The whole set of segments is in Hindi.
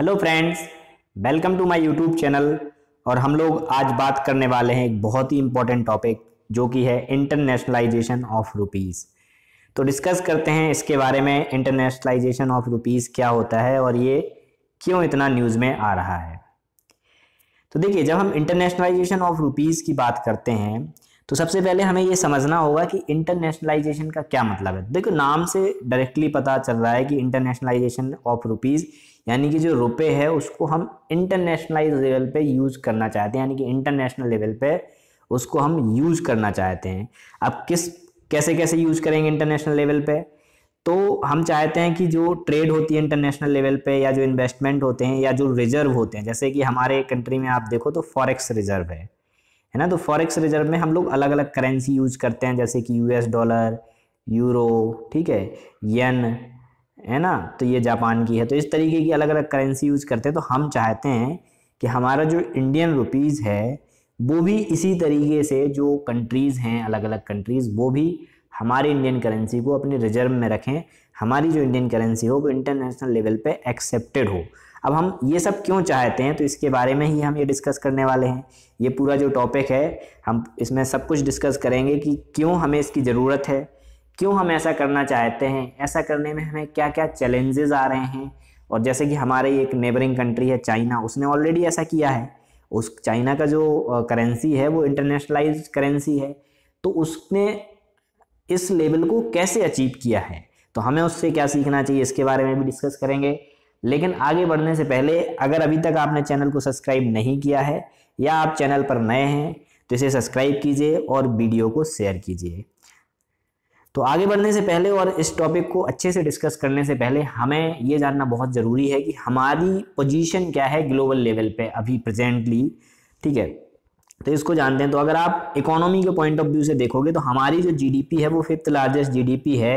Hello friends welcome to my YouTube channel और हम लोग आज बात करने वाले हैं एक बहुत ही इंपॉर्टेंट टॉपिक जो कि है इंटरनेशनलाइजेशन ऑफ रुपीज़ तो डिस्कस करते हैं इसके बारे में इंटरनेशनलाइजेशन ऑफ रुपीज़ क्या होता है और ये क्यों इतना न्यूज़ में आ रहा है तो देखिए जब हम इंटरनेशनलाइजेशन ऑफ रुपीज़ की बात करते हैं तो सबसे पहले हमें ये समझना होगा कि इंटरनेशनलाइजेशन का क्या मतलब है देखो नाम से डायरेक्टली पता चल रहा है कि इंटरनेशनलाइजेशन ऑफ रुपीज़ यानी कि जो रुपए है उसको हम इंटरनेशनलाइज लेवल पे यूज़ करना चाहते हैं यानी कि इंटरनेशनल लेवल पे उसको हम यूज़ करना चाहते हैं अब किस कैसे कैसे यूज़ करेंगे इंटरनेशनल लेवल पे तो हम चाहते हैं कि जो ट्रेड होती है इंटरनेशनल लेवल पे या जो इन्वेस्टमेंट होते हैं या जो रिजर्व होते हैं जैसे कि हमारे कंट्री में आप देखो तो फॉरेक्स रिजर्व है है ना तो फॉरेक्स रिजर्व में हम लोग अलग अलग करेंसी यूज करते हैं जैसे कि यूएस डॉलर यूरो ठीक है यन है ना तो ये जापान की है तो इस तरीके की अलग अलग करेंसी यूज करते हैं तो हम चाहते हैं कि हमारा जो इंडियन रुपीज़ है वो भी इसी तरीके से जो कंट्रीज़ हैं अलग अलग कंट्रीज़ वो भी हमारी इंडियन करेंसी को अपने रिजर्व में रखें हमारी जो इंडियन करेंसी हो वो इंटरनेशनल लेवल पे एक्सेप्टेड हो अब हम ये सब क्यों चाहते हैं तो इसके बारे में ही हम ये डिस्कस करने वाले हैं ये पूरा जो टॉपिक है हम इसमें सब कुछ डिस्कस करेंगे कि क्यों हमें इसकी ज़रूरत है क्यों हम ऐसा करना चाहते हैं ऐसा करने में हमें क्या क्या चैलेंजेस आ रहे हैं और जैसे कि हमारे एक नेबरिंग कंट्री है चाइना उसने ऑलरेडी ऐसा किया है उस चाइना का जो करेंसी है वो इंटरनेशनलाइज करेंसी है तो उसने इस लेवल को कैसे अचीव किया है तो हमें उससे क्या सीखना चाहिए इसके बारे में भी डिस्कस करेंगे लेकिन आगे बढ़ने से पहले अगर अभी तक आपने चैनल को सब्सक्राइब नहीं किया है या आप चैनल पर नए हैं तो इसे सब्सक्राइब कीजिए और वीडियो को शेयर कीजिए तो आगे बढ़ने से पहले और इस टॉपिक को अच्छे से डिस्कस करने से पहले हमें ये जानना बहुत ज़रूरी है कि हमारी पोजीशन क्या है ग्लोबल लेवल पे अभी प्रेजेंटली ठीक है तो इसको जानते हैं तो अगर आप इकोनॉमी के पॉइंट ऑफ व्यू से देखोगे तो हमारी जो जीडीपी है वो फिफ्थ लार्जेस्ट जी है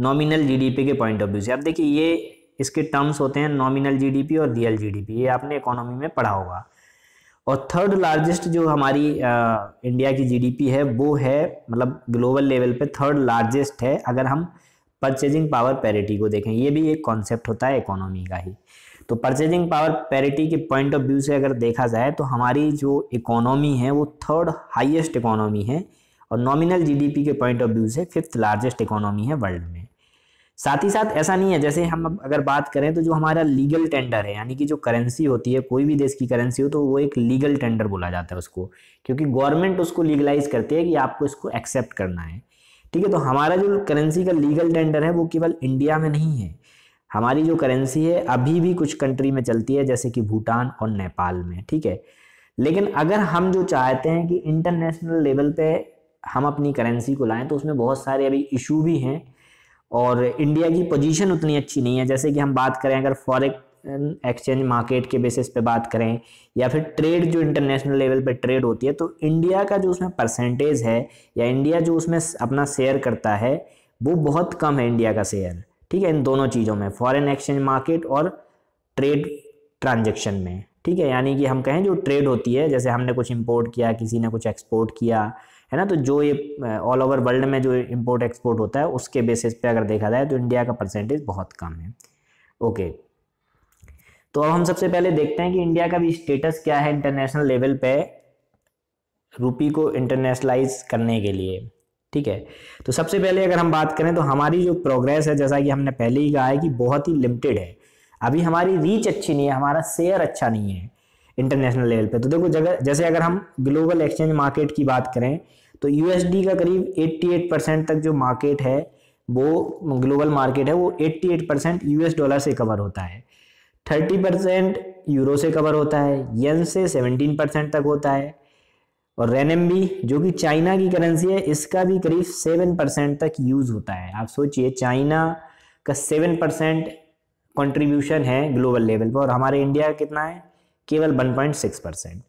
नॉमिनल जी के पॉइंट ऑफ व्यू से अब देखिए ये इसके टर्म्स होते हैं नॉमिनल जी और रियल जी ये आपने इकोनॉमी में पढ़ा होगा और थर्ड लार्जेस्ट जो हमारी आ, इंडिया की जीडीपी है वो है मतलब ग्लोबल लेवल पे थर्ड लार्जेस्ट है अगर हम परचेजिंग पावर पैरिटी को देखें ये भी एक कॉन्सेप्ट होता है इकोनॉमी का ही तो परचेजिंग पावर पैरिटी के पॉइंट ऑफ व्यू से अगर देखा जाए तो हमारी जो इकोनॉमी है वो थर्ड हाइएस्ट इकोनॉमी है और नॉमिनल जी के पॉइंट ऑफ व्यू से फिफ्थ लार्जेस्ट इकोनॉमी है वर्ल्ड में साथ ही साथ ऐसा नहीं है जैसे हम अगर बात करें तो जो हमारा लीगल टेंडर है यानी कि जो करेंसी होती है कोई भी देश की करेंसी हो तो वो एक लीगल टेंडर बोला जाता है उसको क्योंकि गवर्नमेंट उसको लीगलाइज करती है कि आपको इसको एक्सेप्ट करना है ठीक है तो हमारा जो करेंसी का लीगल टेंडर है वो केवल इंडिया में नहीं है हमारी जो करेंसी है अभी भी कुछ कंट्री में चलती है जैसे कि भूटान और नेपाल में ठीक है लेकिन अगर हम जो चाहते हैं कि इंटरनेशनल लेवल पे हम अपनी करेंसी को लाएं तो उसमें बहुत सारे अभी इशू भी हैं और इंडिया की पोजीशन उतनी अच्छी नहीं है जैसे कि हम बात करें अगर फॉरेन एक्सचेंज मार्केट के बेसिस पे बात करें या फिर ट्रेड जो इंटरनेशनल लेवल पे ट्रेड होती है तो इंडिया का जो उसमें परसेंटेज है या इंडिया जो उसमें अपना शेयर करता है वो बहुत कम है इंडिया का शेयर ठीक है इन दोनों चीज़ों में फॉरेन एक्सचेंज मार्केट और ट्रेड ट्रांजेक्शन में ठीक है यानी कि हम कहें जो ट्रेड होती है जैसे हमने कुछ इम्पोर्ट किया किसी ने कुछ एक्सपोर्ट किया है ना तो जो ये ऑल ओवर वर्ल्ड में जो इम्पोर्ट एक्सपोर्ट होता है उसके बेसिस पे अगर देखा जाए तो इंडिया का परसेंटेज बहुत कम है ओके तो अब हम सबसे पहले देखते हैं कि इंडिया का भी स्टेटस क्या है इंटरनेशनल लेवल पे रुपी को इंटरनेशनलाइज करने के लिए ठीक है तो सबसे पहले अगर हम बात करें तो हमारी जो प्रोग्रेस है जैसा कि हमने पहले ही कहा है कि बहुत ही लिमिटेड है अभी हमारी रीच अच्छी नहीं है हमारा शेयर अच्छा नहीं है इंटरनेशनल लेवल पे तो देखो जगह जैसे अगर हम ग्लोबल एक्सचेंज मार्केट की बात करें तो यूएसडी का करीब 88 परसेंट तक जो मार्केट है वो ग्लोबल मार्केट है वो 88 परसेंट यूएस डॉलर से कवर होता है 30 परसेंट यूरो से कवर होता है यन से 17 परसेंट तक होता है और रेन जो कि चाइना की करेंसी है इसका भी करीब सेवन परसेंट तक यूज़ होता है आप सोचिए चाइना का सेवन परसेंट कॉन्ट्रीब्यूशन है ग्लोबल लेवल पर और हमारे इंडिया कितना है केवल 1.6 परसेंट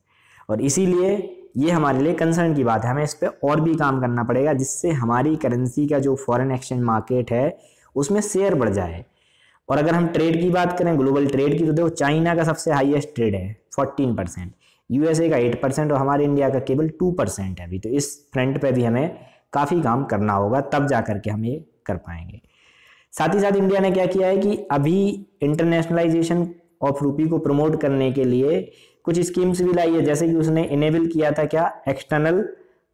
और इसीलिए ये हमारे लिए कंसर्न की बात है हमें इस पर और भी काम करना पड़ेगा जिससे हमारी करेंसी का जो फॉरेन एक्सचेंज मार्केट है उसमें शेयर बढ़ जाए और अगर हम ट्रेड की बात करें ग्लोबल ट्रेड की तो देखो चाइना का सबसे हाईएस्ट ट्रेड है फोर्टीन परसेंट यूएसए का एट परसेंट और हमारे इंडिया का केवल टू परसेंट है अभी तो इस फ्रंट पे भी हमें काफ़ी काम करना होगा तब जा कर के हम ये कर पाएंगे साथ ही साथ इंडिया ने क्या किया है कि अभी इंटरनेशनलाइजेशन ऑफ रूपी को प्रमोट करने के लिए कुछ स्कीम्स भी लाई है जैसे कि उसने इनेबल किया था क्या एक्सटर्नल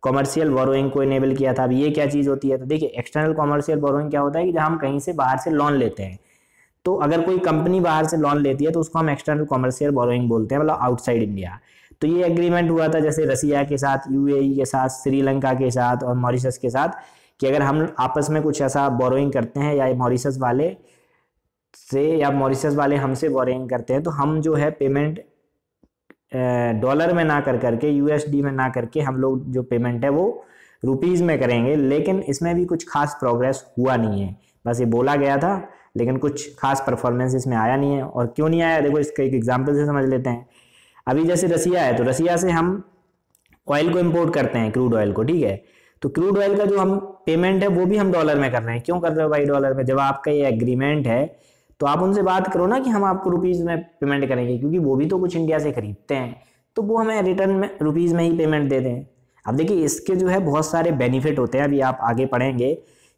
कॉमर्शियल बोरोइंग को इनेबल किया था अब ये क्या चीज़ होती है तो देखिए एक्सटर्नल कॉमर्शियल बोरोइंग क्या होता है कि जब हम कहीं से बाहर से लोन लेते हैं तो अगर कोई कंपनी बाहर से लोन लेती है तो उसको हम एक्सटर्नल कॉमर्शियल बोरोइंग बोलते हैं मतलब आउटसाइड इंडिया तो ये एग्रीमेंट हुआ था जैसे रसिया के साथ यू e के साथ श्रीलंका के साथ और मॉरिशस के साथ कि अगर हम आपस में कुछ ऐसा बोरोइंग करते हैं या मॉरिशस वाले से या मॉरिशस वाले हमसे बोरिंग करते हैं तो हम जो है पेमेंट डॉलर में ना कर करके यूएसडी में ना करके हम लोग जो पेमेंट है वो रुपीज़ में करेंगे लेकिन इसमें भी कुछ खास प्रोग्रेस हुआ नहीं है बस ये बोला गया था लेकिन कुछ खास परफॉर्मेंस इसमें आया नहीं है और क्यों नहीं आया देखो इसका एक एग्जाम्पल से समझ लेते हैं अभी जैसे रसिया है तो रसिया से हम ऑयल को इम्पोर्ट करते हैं क्रूड ऑयल को ठीक है तो क्रूड ऑयल का जो हम पेमेंट है वो भी हम डॉलर में कर रहे हैं क्यों कर रहे हो भाई डॉलर में जब आपका ये एग्रीमेंट है तो आप उनसे बात करो ना कि हम आपको रुपीज़ में पेमेंट करेंगे क्योंकि वो भी तो कुछ इंडिया से ख़रीदते हैं तो वो हमें रिटर्न में रुपीज़ में ही पेमेंट दे दें अब देखिए इसके जो है बहुत सारे बेनिफिट होते हैं अभी आप आगे पढ़ेंगे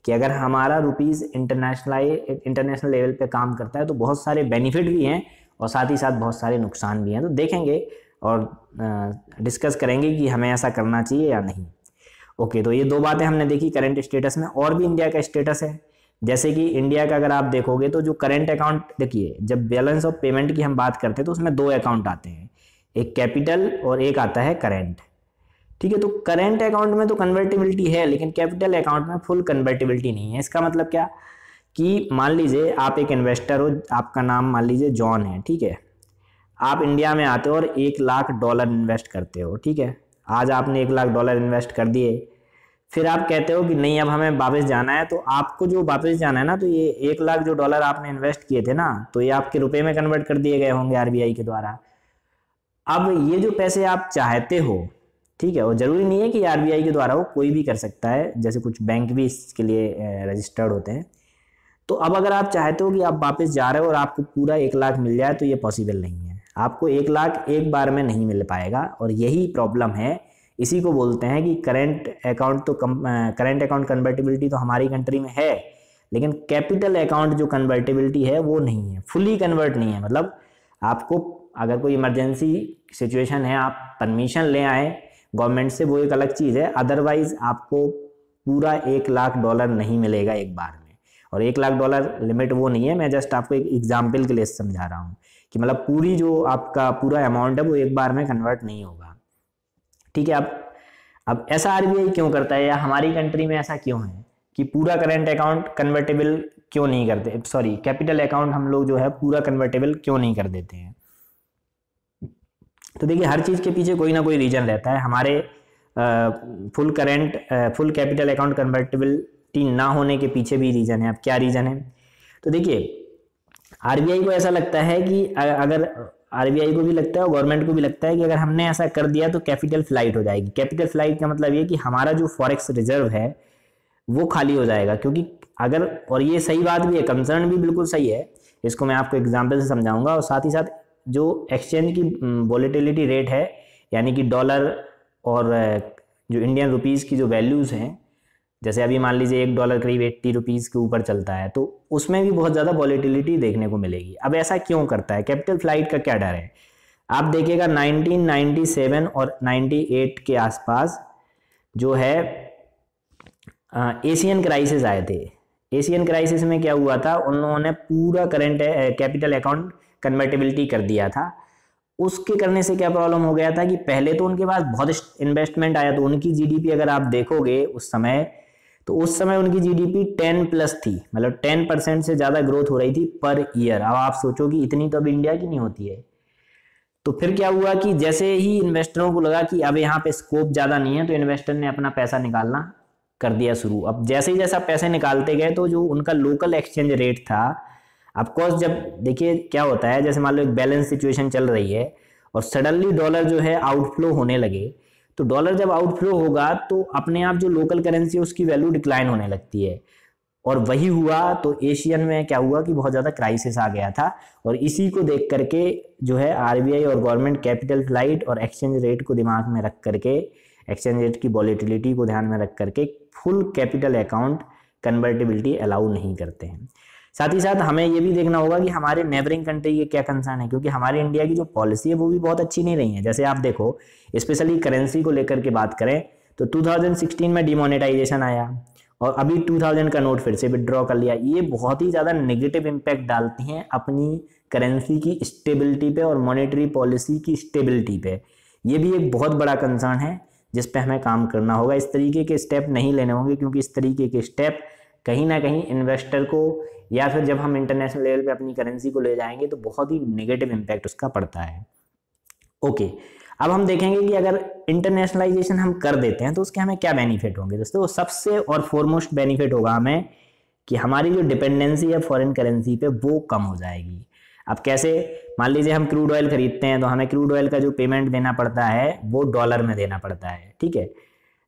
कि अगर हमारा रुपीज़ इंटरनेशनल इंटरनेशनल लेवल पे काम करता है तो बहुत सारे बेनिफिट भी हैं और साथ ही साथ बहुत सारे नुकसान भी हैं तो देखेंगे और डिस्कस करेंगे कि हमें ऐसा करना चाहिए या नहीं ओके तो ये दो बातें हमने देखी करंट स्टेटस में और भी इंडिया का स्टेटस है जैसे कि इंडिया का अगर आप देखोगे तो जो करेंट अकाउंट देखिए जब बैलेंस ऑफ पेमेंट की हम बात करते हैं तो उसमें दो अकाउंट आते हैं एक कैपिटल और एक आता है करेंट ठीक है तो करेंट अकाउंट में तो कन्वर्टिबिलिटी है लेकिन कैपिटल अकाउंट में फुल कन्वर्टिबिलिटी नहीं है इसका मतलब क्या कि मान लीजिए आप एक इन्वेस्टर हो आपका नाम मान लीजिए जॉन है ठीक है आप इंडिया में आते हो और एक लाख डॉलर इन्वेस्ट करते हो ठीक है आज आपने एक लाख डॉलर इन्वेस्ट कर दिए फिर आप कहते हो कि नहीं अब हमें वापस जाना है तो आपको जो वापस जाना है ना तो ये एक लाख जो डॉलर आपने इन्वेस्ट किए थे ना तो ये आपके रुपए में कन्वर्ट कर दिए गए होंगे आरबीआई के द्वारा अब ये जो पैसे आप चाहते हो ठीक है और ज़रूरी नहीं है कि आरबीआई के द्वारा हो कोई भी कर सकता है जैसे कुछ बैंक भी इसके लिए रजिस्टर्ड होते हैं तो अब अगर आप चाहते हो कि आप वापस जा रहे हो और आपको पूरा एक लाख मिल जाए तो ये पॉसिबल नहीं है आपको एक लाख एक बार में नहीं मिल पाएगा और यही प्रॉब्लम है इसी को बोलते हैं कि करेंट अकाउंट तो करेंट अकाउंट कन्वर्टेबिलिटी तो हमारी कंट्री में है लेकिन कैपिटल अकाउंट जो कन्वर्टेबिलिटी है वो नहीं है फुली कन्वर्ट नहीं है मतलब आपको अगर कोई इमरजेंसी सिचुएशन है आप परमिशन ले आए गवर्नमेंट से वो एक अलग चीज़ है अदरवाइज आपको पूरा एक लाख डॉलर नहीं मिलेगा एक बार में और एक लाख डॉलर लिमिट वो नहीं है मैं जस्ट आपको एक एग्जाम्पल के लिए समझा रहा हूँ कि मतलब पूरी जो आपका पूरा अमाउंट है वो एक बार में कन्वर्ट नहीं होगा ठीक है अब अब ऐसा आर क्यों करता है या हमारी कंट्री में ऐसा क्यों है कि पूरा करंट अकाउंट कन्वर्टेबल क्यों नहीं करते सॉरी कैपिटल अकाउंट हम लोग जो है पूरा कन्वर्टेबल क्यों नहीं कर देते हैं तो देखिए हर चीज़ के पीछे कोई ना कोई रीजन रहता है हमारे आ, full current full capital account convertibility ना होने के पीछे भी रीजन है अब क्या रीजन है तो देखिए आरबीआई को ऐसा लगता है कि अगर आरबीआई को भी लगता है और गवर्नमेंट को भी लगता है कि अगर हमने ऐसा कर दिया तो कैपिटल फ्लाइट हो जाएगी कैपिटल फ्लाइट का मतलब ये कि हमारा जो फॉरेक्स रिजर्व है वो खाली हो जाएगा क्योंकि अगर और ये सही बात भी है कंसर्न भी बिल्कुल सही है इसको मैं आपको एग्जाम्पल से समझाऊंगा और साथ ही साथ जो एक्सचेंज की वॉलीटिलिटी रेट है यानी कि डॉलर और जो इंडियन रुपीज़ की जो वैल्यूज़ हैं जैसे अभी मान लीजिए एक डॉलर करीब एट्टी रुपीज़ के ऊपर चलता है तो उसमें भी बहुत ज़्यादा वॉलीटिलिटी देखने को मिलेगी अब ऐसा क्यों करता है कैपिटल फ्लाइट का क्या डर है आप देखिएगा 1997 और 98 के आसपास जो है एशियन क्राइसिस आए थे एशियन क्राइसिस में क्या हुआ था उन्होंने पूरा करेंट कैपिटल अकाउंट कन्वर्टेबिलिटी कर दिया था उसके करने से क्या प्रॉब्लम हो गया था कि पहले तो उनके पास बहुत इन्वेस्टमेंट आया तो उनकी जीडीपी अगर आप देखोगे उस समय तो उस समय उनकी जीडीपी 10 प्लस थी मतलब 10 परसेंट से ज़्यादा ग्रोथ हो रही थी पर ईयर अब आप सोचो कि इतनी तो अब इंडिया की नहीं होती है तो फिर क्या हुआ कि जैसे ही इन्वेस्टरों को लगा कि अब यहाँ पे स्कोप ज़्यादा नहीं है तो इन्वेस्टर ने अपना पैसा निकालना कर दिया शुरू अब जैसे ही जैसा पैसे निकालते गए तो जो उनका लोकल एक्सचेंज रेट था अफकोर्स जब देखिए क्या होता है जैसे मान लो एक बैलेंस सिचुएशन चल रही है और सडनली डॉलर जो है आउटफ्लो होने लगे तो डॉलर जब आउटफ्लो होगा तो अपने आप जो लोकल करेंसी है उसकी वैल्यू डिक्लाइन होने लगती है और वही हुआ तो एशियन में क्या हुआ कि बहुत ज़्यादा क्राइसिस आ गया था और इसी को देख करके जो है आरबीआई और गवर्नमेंट कैपिटल फ्लाइट और एक्सचेंज रेट को दिमाग में रख करके एक्सचेंज रेट की वॉलीटिलिटी को ध्यान में रख करके full capital account convertibility allow नहीं करते हैं साथ ही साथ हमें ये भी देखना होगा कि हमारे नेबरिंग कंट्री के क्या कंसर्न है क्योंकि हमारे इंडिया की जो पॉलिसी है वो भी बहुत अच्छी नहीं रही है जैसे आप देखो स्पेशली करेंसी को लेकर के बात करें तो 2016 में डिमोनेटाइजेशन आया और अभी 2000 का नोट फिर से विड्रॉ कर लिया ये बहुत ही ज़्यादा नेगेटिव इम्पैक्ट डालती हैं अपनी करेंसी की स्टेबिलिटी पे और मॉनेटरी पॉलिसी की स्टेबिलिटी पे ये भी एक बहुत बड़ा कंसर्न है जिस पे हमें काम करना होगा इस तरीके के स्टेप नहीं लेने होंगे क्योंकि इस तरीके के स्टेप कहीं ना कहीं इन्वेस्टर को या फिर जब हम इंटरनेशनल लेवल पे अपनी करेंसी को ले जाएंगे तो बहुत ही नेगेटिव इम्पैक्ट उसका पड़ता है ओके अब हम देखेंगे कि अगर इंटरनेशनलाइजेशन हम कर देते हैं तो उसके हमें क्या बेनिफिट होंगे दोस्तों सबसे और फॉरमोस्ट बेनिफिट होगा हमें कि हमारी जो डिपेंडेंसी है फॉरेन करेंसी पे वो कम हो जाएगी अब कैसे मान लीजिए हम क्रूड ऑयल खरीदते हैं तो हमें क्रूड ऑयल का जो पेमेंट देना पड़ता है वो डॉलर में देना पड़ता है ठीक है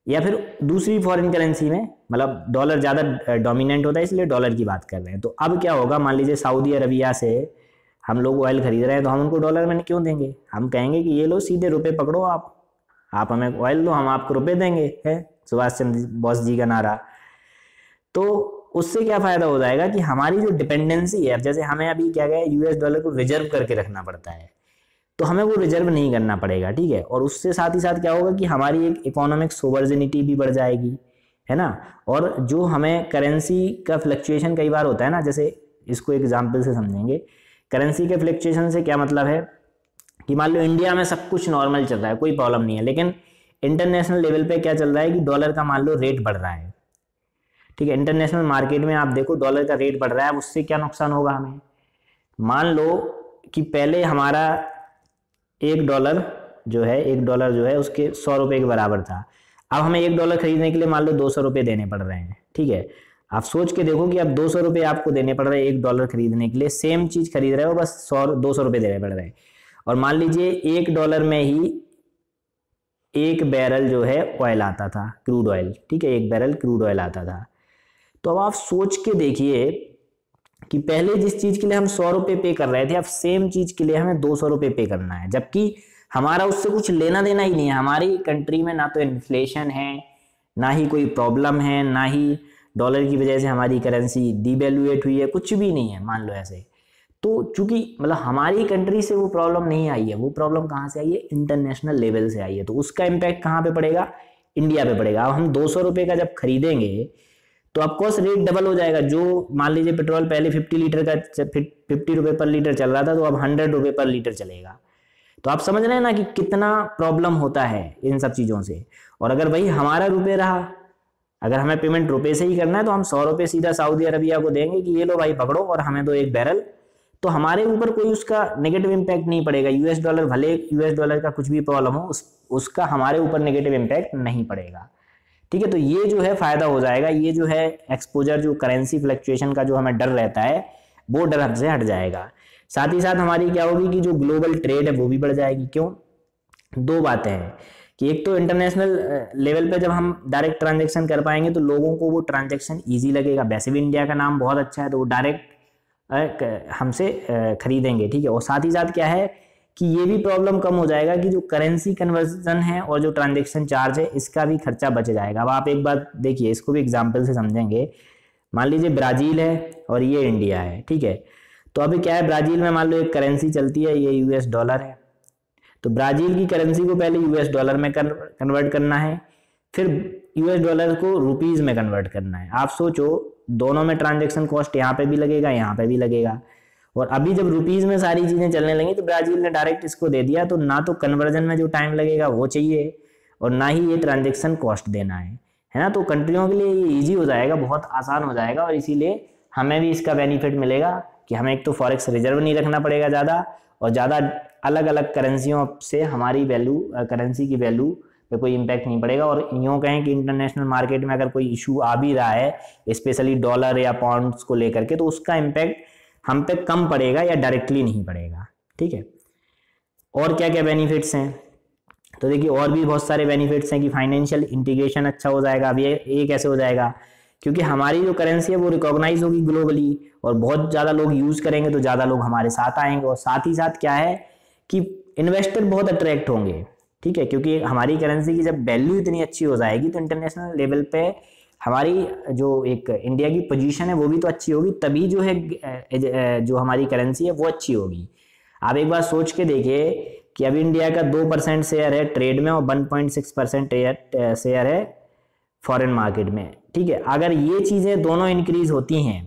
या फिर दूसरी फॉरेन करेंसी में मतलब डॉलर ज़्यादा डोमिनेंट होता है इसलिए डॉलर की बात कर रहे हैं तो अब क्या होगा मान लीजिए सऊदी अरबिया से हम लोग ऑयल खरीद रहे हैं तो हम उनको डॉलर में क्यों देंगे हम कहेंगे कि ये लो सीधे रुपए पकड़ो आप आप हमें ऑयल दो हम आपको रुपए देंगे है सुभाष चंद्र बोस जी का नारा तो उससे क्या फायदा हो जाएगा कि हमारी जो डिपेंडेंसी है जैसे हमें अभी क्या गया यूएस डॉलर को रिजर्व करके रखना पड़ता है तो हमें वो रिजर्व नहीं करना पड़ेगा ठीक है और उससे साथ ही साथ क्या होगा कि हमारी एक इकोनॉमिक सोवर्जिनिटी भी बढ़ जाएगी है ना और जो हमें करेंसी का फ्लक्चुएशन कई बार होता है ना जैसे इसको एग्जाम्पल से समझेंगे करेंसी के फ्लक्चुएशन से क्या मतलब है कि मान लो इंडिया में सब कुछ नॉर्मल चल रहा है कोई प्रॉब्लम नहीं है लेकिन इंटरनेशनल लेवल पे क्या चल रहा है कि डॉलर का मान लो रेट बढ़ रहा है ठीक है इंटरनेशनल मार्केट में आप देखो डॉलर का रेट बढ़ रहा है उससे क्या नुकसान होगा हमें मान लो कि पहले हमारा एक डॉलर जो है एक डॉलर जो है उसके सौ रुपए के बराबर था अब हमें एक डॉलर खरीदने के लिए मान लो दो सौ रुपए देने पड़ रहे हैं ठीक है आप सोच के देखो कि अब दो सौ रुपये आपको देने पड़ रहे हैं एक डॉलर खरीदने के लिए सेम चीज़ खरीद रहे हो बस सौ दो सौ रुपए देने पड़ रहे हैं और मान लीजिए एक डॉलर में ही एक बैरल जो है ऑयल आता था क्रूड ऑयल ठीक है एक बैरल क्रूड ऑयल आता था तो अब आप सोच के देखिए कि पहले जिस चीज के लिए हम सौ रुपये पे कर रहे थे अब सेम चीज के लिए हमें दो सौ रुपये पे करना है जबकि हमारा उससे कुछ लेना देना ही नहीं है हमारी कंट्री में ना तो इन्फ्लेशन है ना ही कोई प्रॉब्लम है ना ही डॉलर की वजह से हमारी करेंसी डिवेल्युएट हुई है कुछ भी नहीं है मान लो ऐसे तो चूंकि मतलब हमारी कंट्री से वो प्रॉब्लम नहीं आई है वो प्रॉब्लम कहाँ से आई है इंटरनेशनल लेवल से आई है तो उसका इम्पैक्ट कहाँ पे पड़ेगा इंडिया पे पड़ेगा अब हम दो सौ रुपये का जब खरीदेंगे तो ऑफकोर्स रेट डबल हो जाएगा जो मान लीजिए पेट्रोल पहले फिफ्टी लीटर का फिफ्टी रुपए पर लीटर चल रहा था तो अब हंड्रेड रुपये पर लीटर चलेगा तो आप समझ रहे हैं ना कि कितना प्रॉब्लम होता है इन सब चीज़ों से और अगर वही हमारा रुपये रहा अगर हमें पेमेंट रुपये से ही करना है तो हम सौ रुपये सीधा सऊदी अरबिया को देंगे कि ये लो भाई पकड़ो और हमें दो एक बैरल तो हमारे ऊपर कोई उसका नेगेटिव इम्पैक्ट नहीं पड़ेगा यूएस डॉलर भले यूएस डॉलर का कुछ भी प्रॉब्लम हो उस, उसका हमारे ऊपर नेगेटिव इम्पैक्ट नहीं पड़ेगा ठीक है तो ये जो है फायदा हो जाएगा ये जो है एक्सपोजर जो करेंसी फ्लक्चुएशन का जो हमें डर रहता है वो डर हमसे हट जाएगा साथ ही साथ हमारी क्या होगी कि जो ग्लोबल ट्रेड है वो भी बढ़ जाएगी क्यों दो बातें हैं कि एक तो इंटरनेशनल लेवल पे जब हम डायरेक्ट ट्रांजेक्शन कर पाएंगे तो लोगों को वो ट्रांजेक्शन ईजी लगेगा वैसे भी इंडिया का नाम बहुत अच्छा है तो वो डायरेक्ट हमसे खरीदेंगे ठीक है और साथ ही साथ क्या है कि ये भी प्रॉब्लम कम हो जाएगा कि जो करेंसी कन्वर्जन है और जो ट्रांजेक्शन चार्ज है इसका भी खर्चा बच जाएगा अब आप एक बात देखिए इसको भी एग्जाम्पल से समझेंगे मान लीजिए ब्राज़ील है और ये इंडिया है ठीक है तो अभी क्या है ब्राज़ील में मान लो एक करेंसी चलती है ये यूएस डॉलर है तो ब्राज़ील की करेंसी को पहले यूएस डॉलर में कन्वर्ट करना है फिर यूएस डॉलर को रुपीज़ में कन्वर्ट करना है आप सोचो दोनों में ट्रांजेक्शन कॉस्ट यहाँ पे भी लगेगा यहाँ पे भी लगेगा और अभी जब रुपीज में सारी चीजें चलने लगी तो ब्राजील ने डायरेक्ट इसको दे दिया तो ना तो कन्वर्जन में जो टाइम लगेगा वो चाहिए और ना ही ये ट्रांजेक्शन कॉस्ट देना है है ना तो कंट्रियों के लिए ये ईजी हो जाएगा बहुत आसान हो जाएगा और इसीलिए हमें भी इसका बेनिफिट मिलेगा कि हमें एक तो फॉरेक्स रिजर्व नहीं रखना पड़ेगा ज़्यादा और ज़्यादा अलग अलग करेंसियों से हमारी वैल्यू करेंसी की वैल्यू पे कोई इम्पैक्ट नहीं पड़ेगा और यूँ कहें कि इंटरनेशनल मार्केट में अगर कोई इशू आ भी रहा है स्पेशली डॉलर या पाउंड्स को लेकर के तो उसका इम्पैक्ट हम पे कम पड़ेगा या डायरेक्टली नहीं पड़ेगा ठीक है और क्या क्या बेनिफिट्स हैं तो देखिए और भी बहुत सारे बेनिफिट्स हैं कि फाइनेंशियल इंटीग्रेशन अच्छा हो जाएगा अब ये ये कैसे हो जाएगा क्योंकि हमारी जो करेंसी है वो रिकॉग्नाइज होगी ग्लोबली और बहुत ज़्यादा लोग यूज़ करेंगे तो ज़्यादा लोग हमारे साथ आएंगे और साथ ही साथ क्या है कि इन्वेस्टर बहुत अट्रैक्ट होंगे ठीक है क्योंकि हमारी करेंसी की जब वैल्यू इतनी अच्छी हो जाएगी तो इंटरनेशनल लेवल पे हमारी जो एक इंडिया की पोजीशन है वो भी तो अच्छी होगी तभी जो है जो हमारी करेंसी है वो अच्छी होगी आप एक बार सोच के देखिए कि अभी इंडिया का दो परसेंट शेयर है ट्रेड में और one point six percent share है फॉरेन मार्केट में ठीक है अगर ये चीज़ें दोनों इंक्रीज होती हैं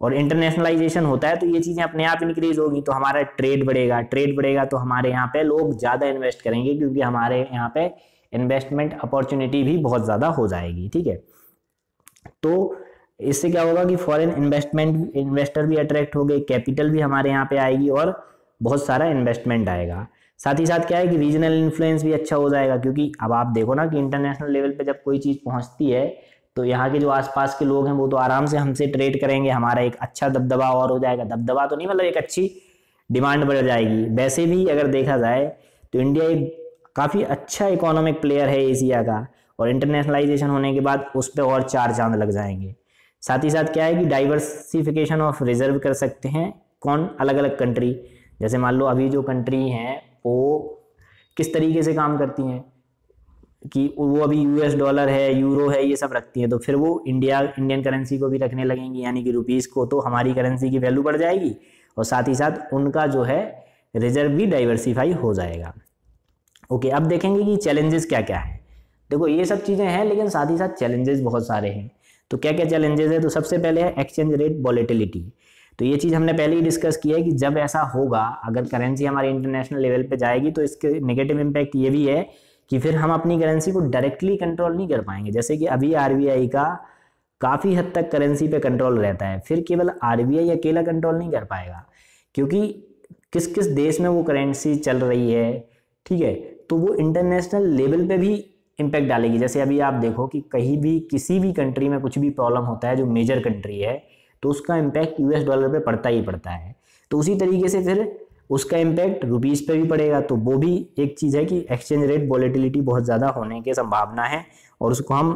और इंटरनेशनलाइजेशन होता है तो ये चीज़ें अपने आप इंक्रीज होगी तो हमारा ट्रेड बढ़ेगा ट्रेड बढ़ेगा तो हमारे यहाँ पे लोग ज़्यादा इन्वेस्ट करेंगे क्योंकि हमारे यहाँ पे इन्वेस्टमेंट अपॉर्चुनिटी भी बहुत ज़्यादा हो जाएगी ठीक है तो इससे क्या होगा कि फॉरेन इन्वेस्टमेंट इन्वेस्टर भी अट्रैक्ट हो गए कैपिटल भी हमारे यहाँ पे आएगी और बहुत सारा इन्वेस्टमेंट आएगा साथ ही साथ क्या है कि रीजनल इन्फ्लुएंस भी अच्छा हो जाएगा क्योंकि अब आप देखो ना कि इंटरनेशनल लेवल पे जब कोई चीज़ पहुँचती है तो यहाँ के जो आसपास के लोग हैं वो तो आराम से हमसे ट्रेड करेंगे हमारा एक अच्छा दबदबा और हो जाएगा दबदबा तो नहीं मतलब एक अच्छी डिमांड बढ़ जाएगी वैसे भी अगर देखा जाए तो इंडिया एक काफ़ी अच्छा इकोनॉमिक प्लेयर है एशिया का और इंटरनेशनलाइजेशन होने के बाद उस पर और चार चांद लग जाएंगे साथ ही साथ क्या है कि डाइवर्सिफिकेशन ऑफ रिजर्व कर सकते हैं कौन अलग अलग कंट्री जैसे मान लो अभी जो कंट्री हैं वो किस तरीके से काम करती हैं कि वो अभी यूएस डॉलर है यूरो है ये सब रखती हैं तो फिर वो इंडिया इंडियन करेंसी को भी रखने लगेंगी यानी कि रुपीज़ को तो हमारी करेंसी की वैल्यू बढ़ जाएगी और साथ ही साथ उनका जो है रिजर्व भी डाइवर्सिफाई हो जाएगा ओके अब देखेंगे कि चैलेंजेस क्या क्या हैं देखो ये सब चीज़ें हैं लेकिन साथ ही साथ चैलेंजेस बहुत सारे हैं तो क्या क्या चैलेंजेस है तो सबसे पहले है एक्सचेंज रेट वॉलेटिलिटी तो ये चीज़ हमने पहले ही डिस्कस किया है कि जब ऐसा होगा अगर करेंसी हमारी इंटरनेशनल लेवल पे जाएगी तो इसके नेगेटिव इम्पैक्ट ये भी है कि फिर हम अपनी करेंसी को डायरेक्टली कंट्रोल नहीं कर पाएंगे जैसे कि अभी आर का काफ़ी हद तक करेंसी पे कंट्रोल रहता है फिर केवल आर अकेला कंट्रोल नहीं कर पाएगा क्योंकि किस किस देश में वो करेंसी चल रही है ठीक है तो वो इंटरनेशनल लेवल पे भी इम्पैक्ट डालेगी जैसे अभी आप देखो कि कहीं भी किसी भी कंट्री में कुछ भी प्रॉब्लम होता है जो मेजर कंट्री है तो उसका इम्पैक्ट यूएस डॉलर पे पड़ता ही पड़ता है तो उसी तरीके से फिर उसका इम्पैक्ट रुपीज़ पे भी पड़ेगा तो वो भी एक चीज़ है कि एक्सचेंज रेट वॉलीटिलिटी बहुत ज़्यादा होने की संभावना है और उसको हम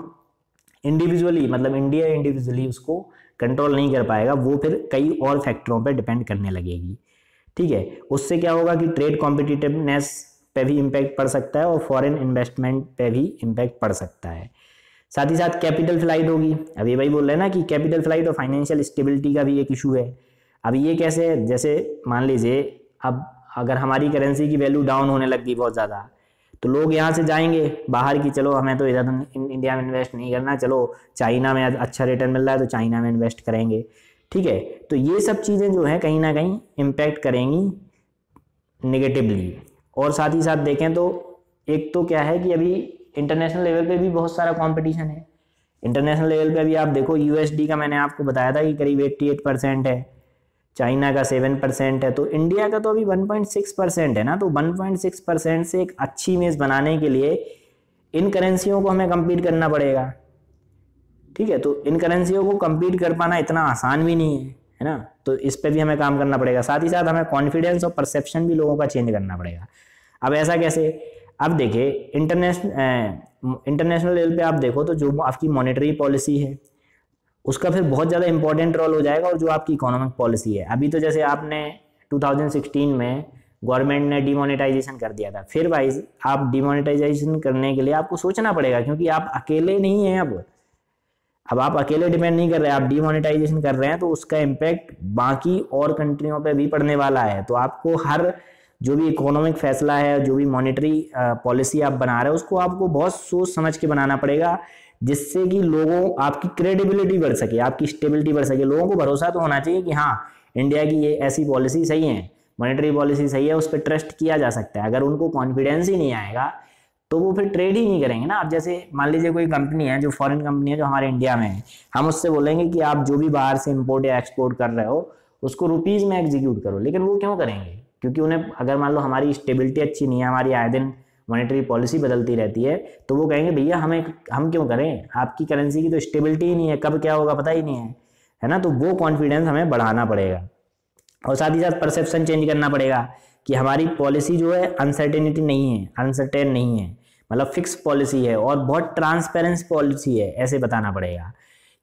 इंडिविजुअली मतलब इंडिया इंडिविजुअली उसको कंट्रोल नहीं कर पाएगा वो फिर कई और फैक्टरों पर डिपेंड करने लगेगी ठीक है उससे क्या होगा कि ट्रेड कॉम्पिटिटिवनेस पे भी इम्पैक्ट पड़ सकता है और फॉरेन इन्वेस्टमेंट पे भी इम्पैक्ट पड़ सकता है साथ ही साथ कैपिटल फ्लाइट होगी अभी भाई बोल रहे हैं ना कि कैपिटल फ्लाइट और फाइनेंशियल स्टेबिलिटी का भी एक इशू है अब ये कैसे है जैसे मान लीजिए अब अगर हमारी करेंसी की वैल्यू डाउन होने लग गई बहुत ज़्यादा तो लोग यहाँ से जाएंगे बाहर की चलो हमें तो इधर इंडिया में इन्वेस्ट नहीं करना चलो चाइना में अच्छा रिटर्न मिल रहा है तो चाइना में इन्वेस्ट करेंगे ठीक है तो ये सब चीज़ें जो है कहीं ना कहीं इम्पैक्ट करेंगी निगेटिवली और साथ ही साथ देखें तो एक तो क्या है कि अभी इंटरनेशनल लेवल पे भी बहुत सारा कंपटीशन है इंटरनेशनल लेवल पे अभी आप देखो यूएसडी का मैंने आपको बताया था कि करीब 88 परसेंट है चाइना का 7 परसेंट है तो इंडिया का तो अभी 1.6 परसेंट है ना तो 1.6 परसेंट से एक अच्छी मेज़ बनाने के लिए इन करेंसियों को हमें कम्पीट करना पड़ेगा ठीक है तो इन करेंसियों को कम्पीट कर पाना इतना आसान भी नहीं है है ना तो इस पर भी हमें काम करना पड़ेगा साथ ही साथ हमें कॉन्फिडेंस और परसेप्शन भी लोगों का चेंज करना पड़ेगा अब ऐसा कैसे अब देखिए इंटरनेशनल इंटरनेशनल लेवल पे आप देखो तो जो आपकी मॉनेटरी पॉलिसी है उसका फिर बहुत ज़्यादा इंपॉर्टेंट रोल हो जाएगा और जो आपकी इकोनॉमिक पॉलिसी है अभी तो जैसे आपने 2016 में गवर्नमेंट ने डिमोनेटाइजेशन कर दिया था फिर वाइज आप डिमोनेटाइजेशन करने के लिए आपको सोचना पड़ेगा क्योंकि आप अकेले नहीं हैं अब अब आप अकेले डिपेंड नहीं कर रहे आप डिमोनिटाइजेशन कर रहे हैं तो उसका इम्पैक्ट बाकी और कंट्रियों पे भी पड़ने वाला है तो आपको हर जो भी इकोनॉमिक फैसला है जो भी मॉनेटरी पॉलिसी आप बना रहे हो उसको आपको बहुत सोच समझ के बनाना पड़ेगा जिससे कि लोगों आपकी क्रेडिबिलिटी बढ़ सके आपकी स्टेबिलिटी बढ़ सके लोगों को भरोसा तो होना चाहिए कि हाँ इंडिया की ये ऐसी पॉलिसी सही है मॉनेटरी पॉलिसी सही है उस पर ट्रस्ट किया जा सकता है अगर उनको कॉन्फिडेंस ही नहीं आएगा तो वो फिर ट्रेड ही नहीं करेंगे ना आप जैसे मान लीजिए कोई कंपनी है जो फॉरेन कंपनी है जो हमारे इंडिया में है हम उससे बोलेंगे कि आप जो भी बाहर से इम्पोर्ट या एक्सपोर्ट कर रहे हो उसको रुपीज़ में एग्जीक्यूट करो लेकिन वो क्यों करेंगे क्योंकि उन्हें अगर मान लो हमारी स्टेबिलिटी अच्छी नहीं है हमारी आए दिन मॉनेटरी पॉलिसी बदलती रहती है तो वो कहेंगे भैया हमें हम क्यों करें आपकी करेंसी की तो स्टेबिलिटी ही नहीं है कब क्या होगा पता ही नहीं है है ना तो वो कॉन्फिडेंस हमें बढ़ाना पड़ेगा और साथ ही साथ परसेप्शन चेंज करना पड़ेगा कि हमारी पॉलिसी जो है अनसर्टेनिटी नहीं है अनसर्टेन नहीं है मतलब फिक्स पॉलिसी है और बहुत ट्रांसपेरेंस पॉलिसी है ऐसे बताना पड़ेगा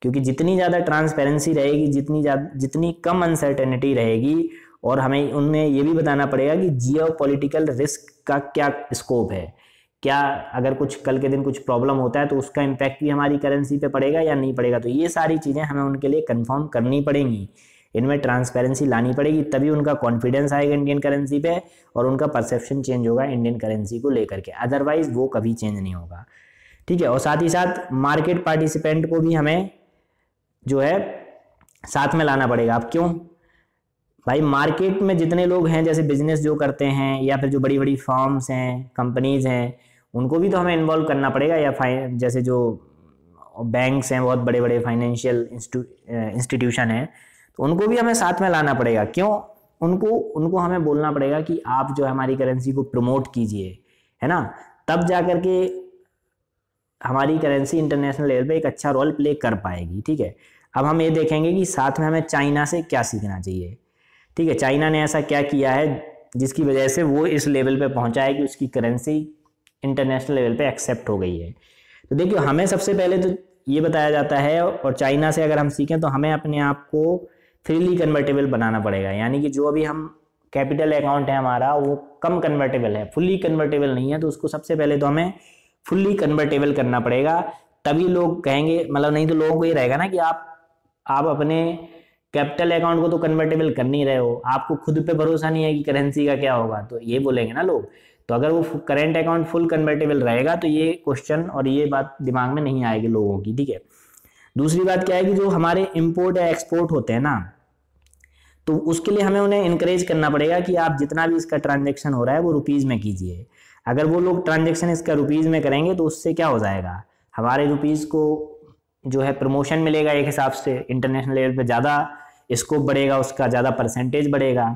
क्योंकि जितनी ज़्यादा ट्रांसपेरेंसी रहेगी जितनी ज्यादा जितनी कम अनसर्टेनिटी रहेगी और हमें उनमें ये भी बताना पड़ेगा कि जियो रिस्क का क्या स्कोप है क्या अगर कुछ कल के दिन कुछ प्रॉब्लम होता है तो उसका इम्पैक्ट भी हमारी करेंसी पे पड़ेगा या नहीं पड़ेगा तो ये सारी चीज़ें हमें उनके लिए कंफर्म करनी पड़ेंगी इनमें ट्रांसपेरेंसी लानी पड़ेगी तभी उनका कॉन्फिडेंस आएगा इंडियन करेंसी पे और उनका परसेप्शन चेंज होगा इंडियन करेंसी को लेकर के अदरवाइज वो कभी चेंज नहीं होगा ठीक है और साथ ही साथ मार्केट पार्टिसिपेंट को भी हमें जो है साथ में लाना पड़ेगा आप क्यों भाई मार्केट में जितने लोग हैं जैसे बिजनेस जो करते हैं या फिर जो बड़ी बड़ी फॉर्म्स हैं कंपनीज हैं उनको भी तो हमें इन्वॉल्व करना पड़ेगा या फाइन जैसे जो बैंक्स हैं बहुत बड़े बड़े फाइनेंशियल इंस्टीट्यूशन हैं तो उनको भी हमें साथ में लाना पड़ेगा क्यों उनको उनको हमें बोलना पड़ेगा कि आप जो हमारी करेंसी को प्रमोट कीजिए है ना तब जा कर के हमारी करेंसी इंटरनेशनल लेवल पे एक अच्छा रोल प्ले कर पाएगी ठीक है अब हम ये देखेंगे कि साथ में हमें चाइना से क्या सीखना चाहिए ठीक है चाइना ने ऐसा क्या किया है जिसकी वजह से वो इस लेवल पे पहुंचा है कि उसकी करेंसी इंटरनेशनल लेवल पे एक्सेप्ट हो गई है तो देखिए हमें सबसे पहले तो ये बताया जाता है और चाइना से अगर हम सीखें तो हमें अपने आप को फ्रीली कन्वर्टेबल बनाना पड़ेगा यानी कि जो अभी हम कैपिटल अकाउंट है हमारा वो कम कन्वर्टेबल है फुल्ली कन्वर्टेबल नहीं है तो उसको सबसे पहले तो हमें फुल्ली कन्वर्टेबल करना पड़ेगा तभी लोग कहेंगे मतलब नहीं तो लोगों को ये रहेगा ना कि आप आप अपने कैपिटल अकाउंट को तो कन्वर्टेबल कर नहीं रहे हो आपको खुद पे भरोसा नहीं है कि करेंसी का क्या होगा तो ये बोलेंगे ना लोग तो अगर वो करेंट अकाउंट फुल कन्वर्टेबल रहेगा तो ये क्वेश्चन और ये बात दिमाग में नहीं आएगी लोगों की ठीक है दूसरी बात क्या है कि जो हमारे इम्पोर्ट या एक्सपोर्ट होते हैं ना तो उसके लिए हमें उन्हें इनक्रेज करना पड़ेगा कि आप जितना भी इसका ट्रांजेक्शन हो रहा है वो रुपीज़ में कीजिए अगर वो लोग ट्रांजेक्शन इसका रुपीज़ में करेंगे तो उससे क्या हो जाएगा हमारे रुपीज़ को जो है प्रमोशन मिलेगा एक हिसाब से इंटरनेशनल लेवल पर ज़्यादा स्कोप बढ़ेगा उसका ज़्यादा परसेंटेज बढ़ेगा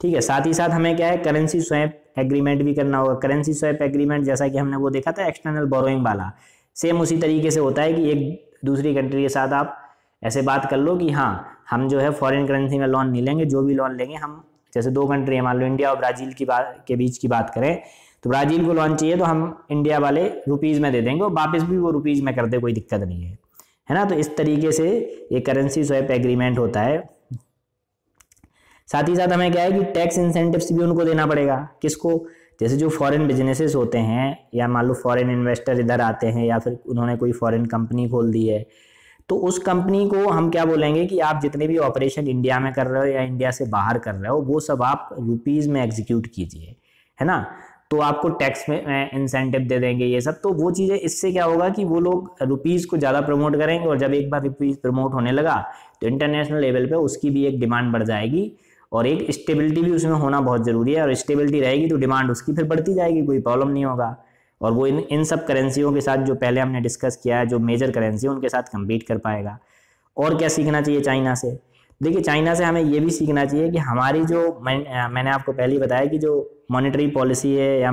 ठीक है साथ ही साथ हमें क्या है करेंसी स्वैप एग्रीमेंट भी करना होगा करेंसी स्वैप एग्रीमेंट जैसा कि हमने वो देखा था एक्सटर्नल बोरोइंग वाला सेम उसी तरीके से होता है कि एक दूसरी कंट्री के साथ आप ऐसे बात कर लो कि हाँ हम जो है फॉरेन करेंसी में लोन नहीं लेंगे जो भी लोन लेंगे हम जैसे दो कंट्री है मान लो इंडिया और ब्राज़ील की बात के बीच की बात करें तो ब्राज़ील को लोन चाहिए तो हम इंडिया वाले रुपीज़ में दे देंगे और वापस भी वो रुपीज़ में कर दे कोई दिक्कत नहीं है है ना तो इस तरीके से ये करेंसी स्वैप एग्रीमेंट होता है साथ ही साथ हमें क्या है कि टैक्स इंसेंटिव्स भी उनको देना पड़ेगा किसको जैसे जो फॉरेन बिजनेसेस होते हैं या मान लो फॉरेन इन्वेस्टर इधर आते हैं या फिर उन्होंने कोई फॉरेन कंपनी खोल दी है तो उस कंपनी को हम क्या बोलेंगे कि आप जितने भी ऑपरेशन इंडिया में कर रहे हो या इंडिया से बाहर कर रहे हो वो सब आप रुपीज़ में एग्जीक्यूट कीजिए है ना तो आपको टैक्स में इंसेंटिव दे देंगे ये सब तो वो चीज़ें इससे क्या होगा कि वो लोग रुपीज़ को ज़्यादा प्रमोट करेंगे और जब एक बार रुपीज़ प्रमोट होने लगा तो इंटरनेशनल लेवल पर उसकी भी एक डिमांड बढ़ जाएगी और एक स्टेबिलिटी भी उसमें होना बहुत ज़रूरी है और स्टेबिलिटी रहेगी तो डिमांड उसकी फिर बढ़ती जाएगी कोई प्रॉब्लम नहीं होगा और वो इन इन सब करेंसियों के साथ जो पहले हमने डिस्कस किया है जो मेजर करेंसी उनके साथ कम्पीट कर पाएगा और क्या सीखना चाहिए चाइना से देखिए चाइना से हमें ये भी सीखना चाहिए कि हमारी जो मैं, मैंने आपको पहले ही बताया कि जो मॉनेटरी पॉलिसी है या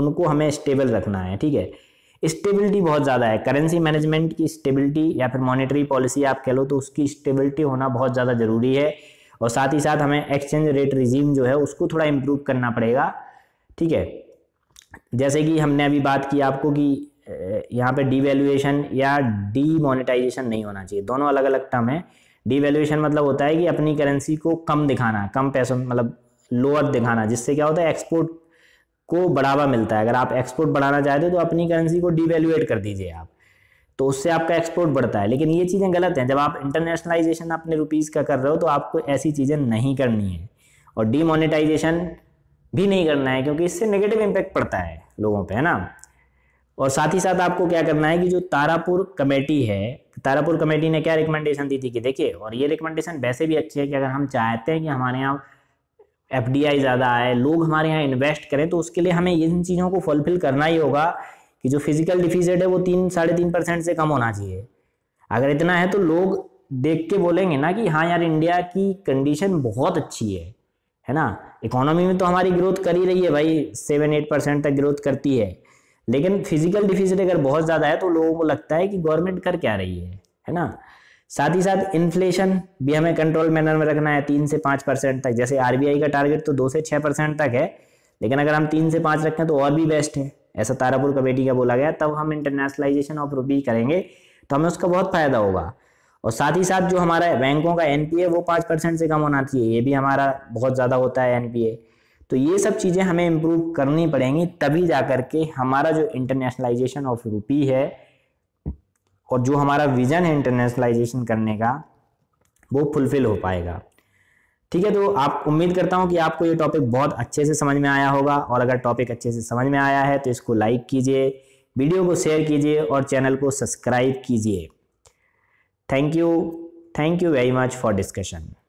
उनको हमें स्टेबल रखना है ठीक है स्टेबिलिटी बहुत ज़्यादा है करेंसी मैनेजमेंट की स्टेबिलिटी या फिर मॉनेटरी पॉलिसी आप कह लो तो उसकी स्टेबिलिटी होना बहुत ज़्यादा ज़रूरी है और साथ ही साथ हमें एक्सचेंज रेट रिजीम जो है उसको थोड़ा इम्प्रूव करना पड़ेगा ठीक है जैसे कि हमने अभी बात की आपको कि यहाँ पे डीवैल्यूएशन या डीमोनेटाइजेशन नहीं होना चाहिए दोनों अलग अलग टर्म है डीवैल्यूएशन मतलब होता है कि अपनी करेंसी को कम दिखाना कम पैसों मतलब लोअर दिखाना जिससे क्या होता है एक्सपोर्ट को बढ़ावा मिलता है अगर आप एक्सपोर्ट बढ़ाना चाहते हो तो अपनी करेंसी को डीवैल्यूएट कर दीजिए आप तो उससे आपका एक्सपोर्ट बढ़ता है लेकिन ये चीज़ें गलत हैं जब आप इंटरनेशनलाइजेशन अपने रुपीज़ का कर रहे हो तो आपको ऐसी चीज़ें नहीं करनी है और डीमोनेटाइजेशन भी नहीं करना है क्योंकि इससे नेगेटिव इम्पैक्ट पड़ता है लोगों पे है ना और साथ ही साथ आपको क्या करना है कि जो तारापुर कमेटी है तारापुर कमेटी ने क्या रिकमेंडेशन दी थी कि देखिए और ये रिकमेंडेशन वैसे भी अच्छी है कि अगर हम चाहते हैं कि हमारे यहाँ एफ ज़्यादा आए लोग हमारे यहाँ इन्वेस्ट करें तो उसके लिए हमें इन चीज़ों को फुलफिल करना ही होगा कि जो फिजिकल डिफिजिट है वो तीन साढ़े तीन परसेंट से कम होना चाहिए अगर इतना है तो लोग देख के बोलेंगे ना कि हाँ यार इंडिया की कंडीशन बहुत अच्छी है है ना इकोनॉमी में तो हमारी ग्रोथ कर ही रही है भाई सेवन एट परसेंट तक ग्रोथ करती है लेकिन फिजिकल डिफिसिट अगर बहुत ज़्यादा है तो लोगों को लगता है कि गवर्नमेंट कर क्या रही है है ना साथ ही साथ इन्फ्लेशन भी हमें कंट्रोल मैनर में रखना है तीन से पाँच परसेंट तक जैसे आरबीआई का टारगेट तो दो से छः परसेंट तक है लेकिन अगर हम तीन से पाँच रखें तो और भी बेस्ट है ऐसा तारापुर कमेटी का बोला गया तब हम इंटरनेशनलाइजेशन ऑफ रूपी करेंगे तो हमें उसका बहुत फायदा होगा और साथ ही साथ जो हमारा बैंकों का एनपीए वो पाँच परसेंट से कम होना चाहिए ये भी हमारा बहुत ज़्यादा होता है एनपीए तो ये सब चीज़ें हमें इम्प्रूव करनी पड़ेंगी तभी जा करके हमारा जो इंटरनेशनलाइजेशन ऑफ रूपी है और जो हमारा विज़न है इंटरनेशनलाइजेशन करने का वो फुलफिल हो पाएगा ठीक है तो आप उम्मीद करता हूँ कि आपको ये टॉपिक बहुत अच्छे से समझ में आया होगा और अगर टॉपिक अच्छे से समझ में आया है तो इसको लाइक कीजिए वीडियो को शेयर कीजिए और चैनल को सब्सक्राइब कीजिए Thank you. Thank you very much for discussion.